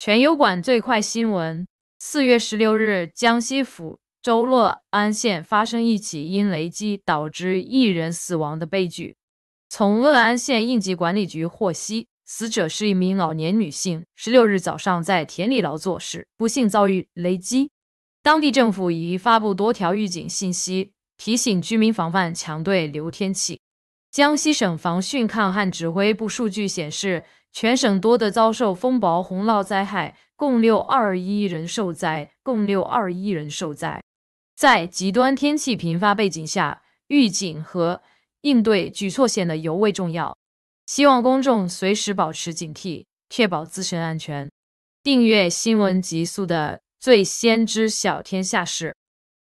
全优馆最快新闻：四月十六日，江西抚州乐安县发生一起因雷击导致一人死亡的悲剧。从乐安县应急管理局获悉，死者是一名老年女性。十六日早上在田里劳作时，不幸遭遇雷击。当地政府已发布多条预警信息，提醒居民防范强对流天气。江西省防汛抗旱指挥部数据显示，全省多地遭受风暴洪涝灾害，共六二一人受灾，共六二一人受灾。在极端天气频发背景下，预警和应对举措显得尤为重要。希望公众随时保持警惕，确保自身安全。订阅新闻极速的，最先知晓天下事。